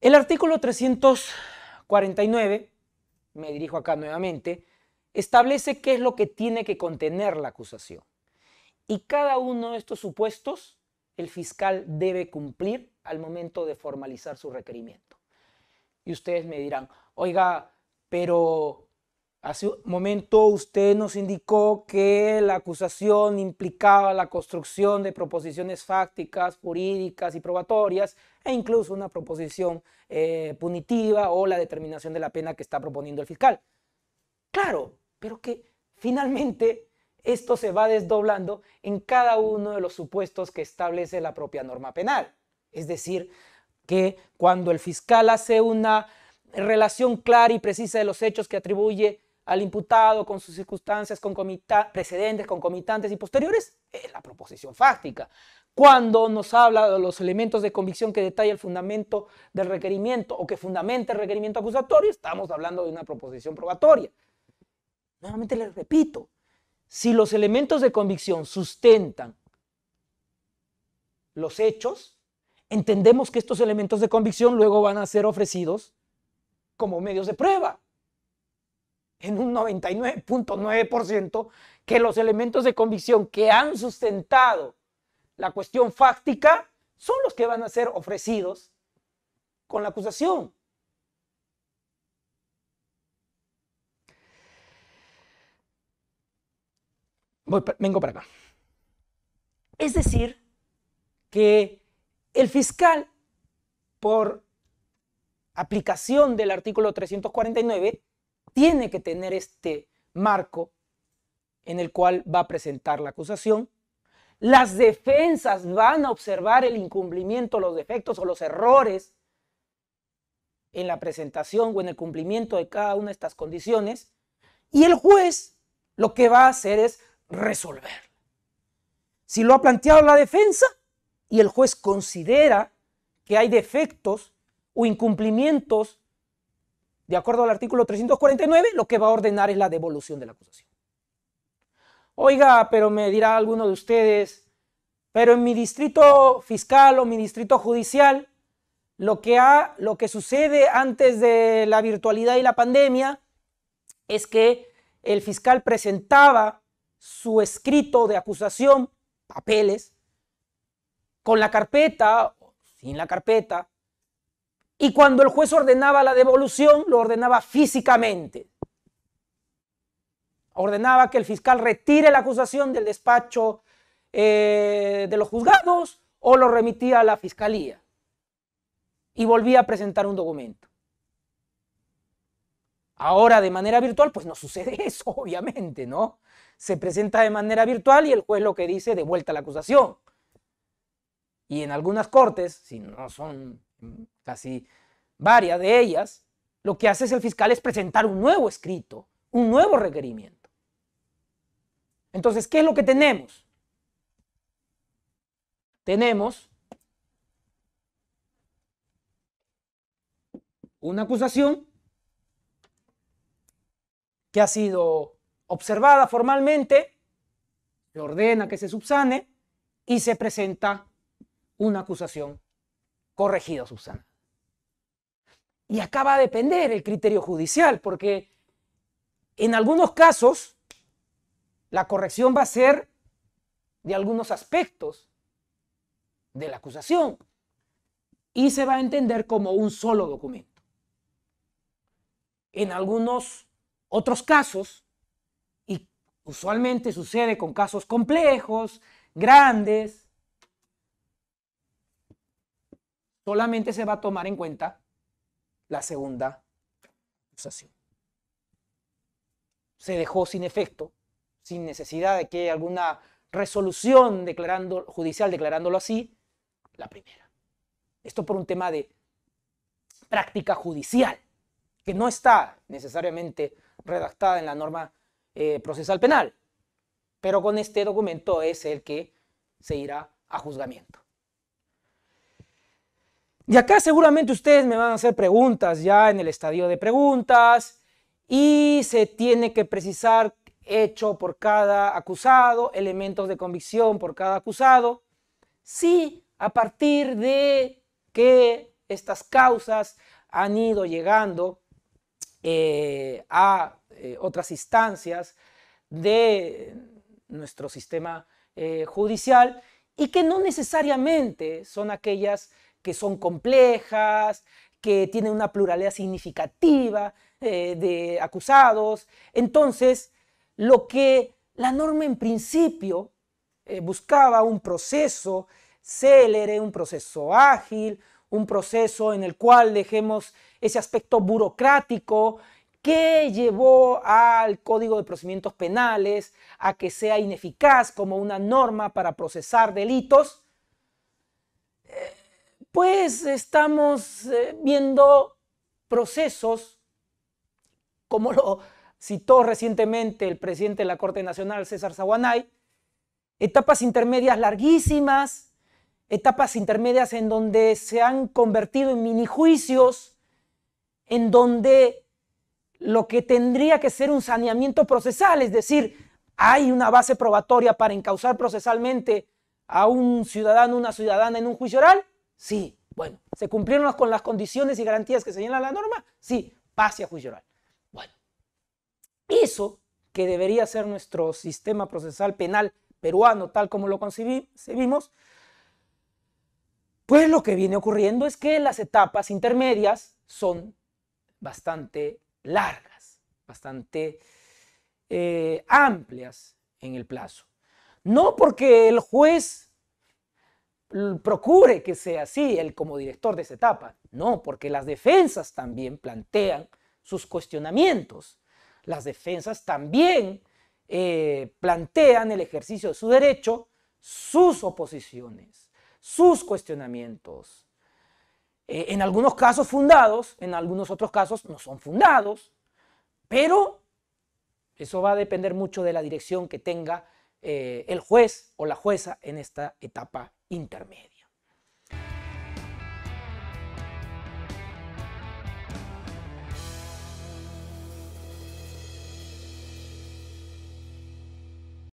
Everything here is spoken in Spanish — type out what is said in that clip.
El artículo 349, me dirijo acá nuevamente, establece qué es lo que tiene que contener la acusación. Y cada uno de estos supuestos el fiscal debe cumplir al momento de formalizar su requerimiento. Y ustedes me dirán, oiga, pero Hace un momento usted nos indicó que la acusación implicaba la construcción de proposiciones fácticas, jurídicas y probatorias e incluso una proposición eh, punitiva o la determinación de la pena que está proponiendo el fiscal. Claro, pero que finalmente esto se va desdoblando en cada uno de los supuestos que establece la propia norma penal. Es decir, que cuando el fiscal hace una relación clara y precisa de los hechos que atribuye al imputado con sus circunstancias precedentes, concomitantes y posteriores, es la proposición fáctica. Cuando nos habla de los elementos de convicción que detalla el fundamento del requerimiento o que fundamenta el requerimiento acusatorio, estamos hablando de una proposición probatoria. Nuevamente les repito, si los elementos de convicción sustentan los hechos, entendemos que estos elementos de convicción luego van a ser ofrecidos como medios de prueba en un 99.9% que los elementos de convicción que han sustentado la cuestión fáctica son los que van a ser ofrecidos con la acusación. vengo para acá. Es decir, que el fiscal, por aplicación del artículo 349, tiene que tener este marco en el cual va a presentar la acusación. Las defensas van a observar el incumplimiento, los defectos o los errores en la presentación o en el cumplimiento de cada una de estas condiciones. Y el juez lo que va a hacer es resolver. Si lo ha planteado la defensa y el juez considera que hay defectos o incumplimientos de acuerdo al artículo 349, lo que va a ordenar es la devolución de la acusación. Oiga, pero me dirá alguno de ustedes, pero en mi distrito fiscal o mi distrito judicial, lo que, ha, lo que sucede antes de la virtualidad y la pandemia es que el fiscal presentaba su escrito de acusación, papeles, con la carpeta, sin la carpeta, y cuando el juez ordenaba la devolución, lo ordenaba físicamente. Ordenaba que el fiscal retire la acusación del despacho eh, de los juzgados o lo remitía a la fiscalía. Y volvía a presentar un documento. Ahora de manera virtual, pues no sucede eso, obviamente, ¿no? Se presenta de manera virtual y el juez lo que dice, devuelta la acusación. Y en algunas cortes, si no son mm, casi varias de ellas, lo que hace es el fiscal es presentar un nuevo escrito, un nuevo requerimiento. Entonces, ¿qué es lo que tenemos? Tenemos una acusación que ha sido observada formalmente, se ordena que se subsane y se presenta una acusación corregida, Susana. Y acá va a depender el criterio judicial, porque en algunos casos la corrección va a ser de algunos aspectos de la acusación y se va a entender como un solo documento. En algunos otros casos, y usualmente sucede con casos complejos, grandes, solamente se va a tomar en cuenta la segunda acusación. Se dejó sin efecto, sin necesidad de que alguna resolución declarando, judicial declarándolo así, la primera. Esto por un tema de práctica judicial, que no está necesariamente redactada en la norma eh, procesal penal, pero con este documento es el que se irá a juzgamiento. Y acá seguramente ustedes me van a hacer preguntas ya en el estadio de preguntas y se tiene que precisar hecho por cada acusado, elementos de convicción por cada acusado. Sí, a partir de que estas causas han ido llegando eh, a eh, otras instancias de nuestro sistema eh, judicial y que no necesariamente son aquellas que son complejas, que tienen una pluralidad significativa eh, de acusados. Entonces, lo que la norma en principio eh, buscaba un proceso célere, un proceso ágil, un proceso en el cual dejemos ese aspecto burocrático que llevó al Código de Procedimientos Penales a que sea ineficaz como una norma para procesar delitos, eh, pues estamos eh, viendo procesos, como lo citó recientemente el presidente de la Corte Nacional, César Zaguanay, etapas intermedias larguísimas, etapas intermedias en donde se han convertido en minijuicios, en donde lo que tendría que ser un saneamiento procesal, es decir, hay una base probatoria para encauzar procesalmente a un ciudadano, una ciudadana en un juicio oral, Sí. Bueno, ¿se cumplieron con las condiciones y garantías que señala la norma? Sí. Pase a juicio oral. Bueno, eso que debería ser nuestro sistema procesal penal peruano, tal como lo concebimos, pues lo que viene ocurriendo es que las etapas intermedias son bastante largas, bastante eh, amplias en el plazo. No porque el juez procure que sea así él como director de esa etapa. No, porque las defensas también plantean sus cuestionamientos. Las defensas también eh, plantean el ejercicio de su derecho, sus oposiciones, sus cuestionamientos. Eh, en algunos casos fundados, en algunos otros casos no son fundados, pero eso va a depender mucho de la dirección que tenga eh, el juez o la jueza en esta etapa intermedia.